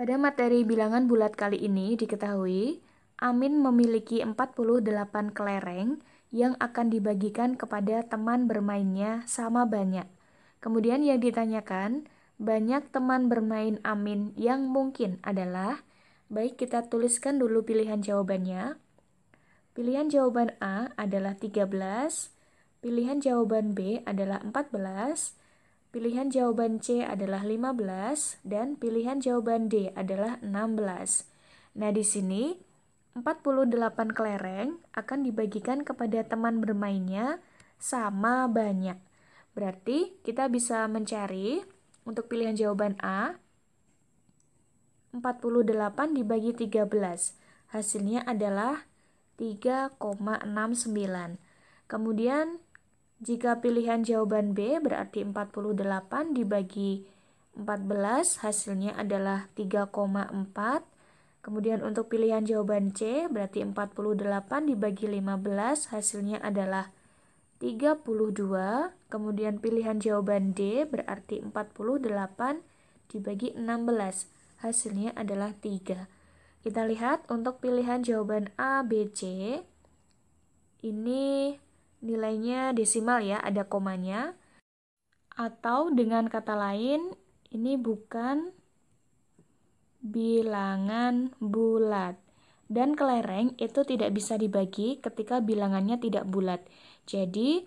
Pada materi bilangan bulat kali ini diketahui Amin memiliki 48 kelereng yang akan dibagikan kepada teman bermainnya sama banyak. Kemudian yang ditanyakan, banyak teman bermain Amin yang mungkin adalah baik kita tuliskan dulu pilihan jawabannya. Pilihan jawaban A adalah 13, pilihan jawaban B adalah 14, Pilihan jawaban C adalah 15 dan pilihan jawaban D adalah 16. Nah, di sini 48 kelereng akan dibagikan kepada teman bermainnya sama banyak. Berarti kita bisa mencari untuk pilihan jawaban A 48 dibagi 13. Hasilnya adalah 3,69. Kemudian jika pilihan jawaban B berarti 48 dibagi 14 hasilnya adalah 3,4. Kemudian untuk pilihan jawaban C berarti 48 dibagi 15 hasilnya adalah 32. Kemudian pilihan jawaban D berarti 48 dibagi 16 hasilnya adalah 3. Kita lihat untuk pilihan jawaban A, B, C ini nilainya desimal ya, ada komanya. Atau dengan kata lain, ini bukan bilangan bulat. Dan kelereng itu tidak bisa dibagi ketika bilangannya tidak bulat. Jadi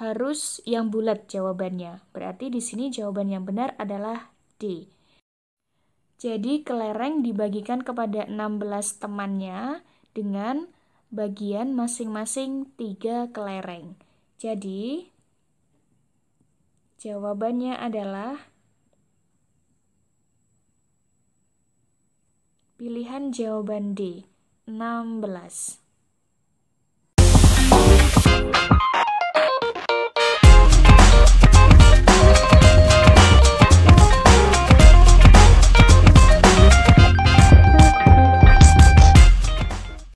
harus yang bulat jawabannya. Berarti di sini jawaban yang benar adalah D. Jadi kelereng dibagikan kepada 16 temannya dengan bagian masing-masing tiga kelereng. Jadi, jawabannya adalah pilihan jawaban D, 16.